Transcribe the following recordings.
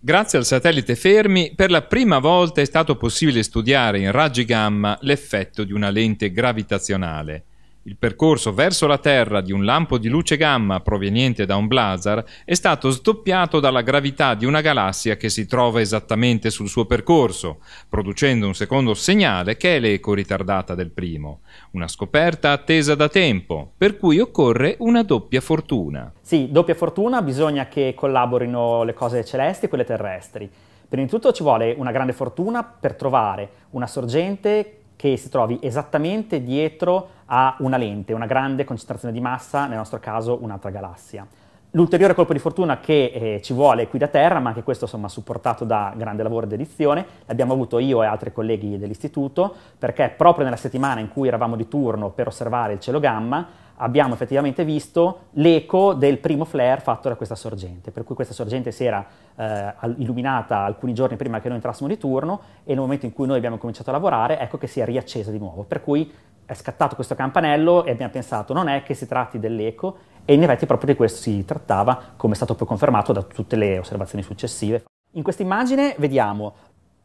Grazie al satellite Fermi, per la prima volta è stato possibile studiare in raggi gamma l'effetto di una lente gravitazionale. Il percorso verso la Terra di un lampo di luce gamma proveniente da un blazar è stato sdoppiato dalla gravità di una galassia che si trova esattamente sul suo percorso, producendo un secondo segnale che è l'eco ritardata del primo. Una scoperta attesa da tempo, per cui occorre una doppia fortuna. Sì, doppia fortuna bisogna che collaborino le cose celesti e quelle terrestri. Prima di tutto ci vuole una grande fortuna per trovare una sorgente che si trovi esattamente dietro ha una lente, una grande concentrazione di massa, nel nostro caso un'altra galassia. L'ulteriore colpo di fortuna che eh, ci vuole qui da terra, ma anche questo insomma supportato da grande lavoro ed edizione, l'abbiamo avuto io e altri colleghi dell'istituto, perché proprio nella settimana in cui eravamo di turno per osservare il cielo gamma, abbiamo effettivamente visto l'eco del primo flare fatto da questa sorgente, per cui questa sorgente si era eh, illuminata alcuni giorni prima che noi entrassimo di turno e nel momento in cui noi abbiamo cominciato a lavorare ecco che si è riaccesa di nuovo, per cui è scattato questo campanello e abbiamo pensato non è che si tratti dell'eco e in effetti proprio di questo si trattava come è stato poi confermato da tutte le osservazioni successive. In questa immagine vediamo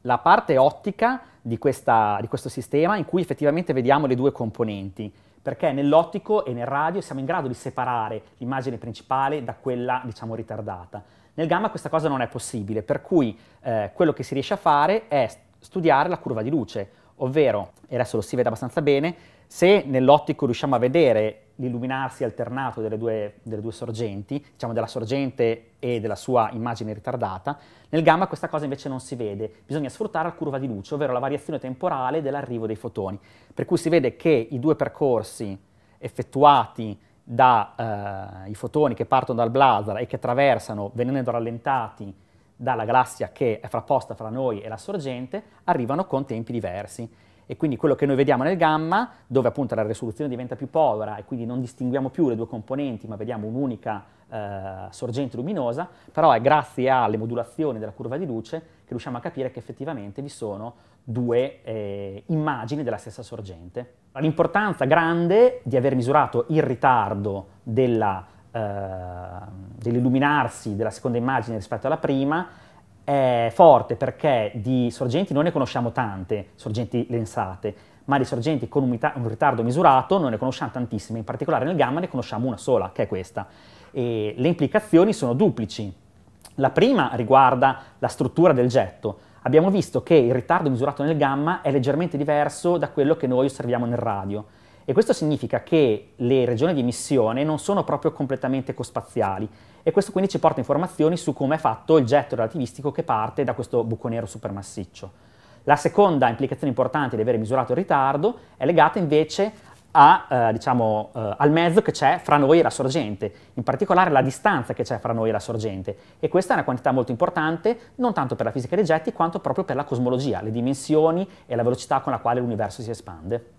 la parte ottica di, questa, di questo sistema in cui effettivamente vediamo le due componenti perché nell'ottico e nel radio siamo in grado di separare l'immagine principale da quella diciamo ritardata. Nel gamma questa cosa non è possibile, per cui eh, quello che si riesce a fare è studiare la curva di luce, ovvero, e adesso lo si vede abbastanza bene, se nell'ottico riusciamo a vedere l'illuminarsi alternato delle due, delle due, sorgenti, diciamo della sorgente e della sua immagine ritardata, nel gamma questa cosa invece non si vede, bisogna sfruttare la curva di luce, ovvero la variazione temporale dell'arrivo dei fotoni, per cui si vede che i due percorsi effettuati dai eh, fotoni che partono dal blazar e che attraversano, venendo rallentati dalla galassia che è frapposta fra noi e la sorgente, arrivano con tempi diversi e quindi quello che noi vediamo nel gamma, dove appunto la risoluzione diventa più povera e quindi non distinguiamo più le due componenti, ma vediamo un'unica eh, sorgente luminosa, però è grazie alle modulazioni della curva di luce che riusciamo a capire che effettivamente vi sono due eh, immagini della stessa sorgente. L'importanza grande di aver misurato il ritardo eh, dell'illuminarsi eh, dell della seconda immagine rispetto alla prima è forte perché di sorgenti non ne conosciamo tante, sorgenti lensate, ma di sorgenti con un, un, ritardo misurato non ne conosciamo tantissime, in particolare nel gamma ne conosciamo una sola, che è questa. E le implicazioni sono duplici. La prima riguarda la struttura del getto. Abbiamo visto che il ritardo misurato nel gamma è leggermente diverso da quello che noi osserviamo nel radio. E questo significa che le regioni di emissione non sono proprio completamente cospaziali e questo quindi ci porta informazioni su come è fatto il getto relativistico che parte da questo buco nero supermassiccio. La seconda implicazione importante di avere misurato il ritardo è legata invece a, eh, diciamo, eh, al mezzo che c'è fra noi e la sorgente, in particolare la distanza che c'è fra noi e la sorgente. E questa è una quantità molto importante, non tanto per la fisica dei getti, quanto proprio per la cosmologia, le dimensioni e la velocità con la quale l'universo si espande.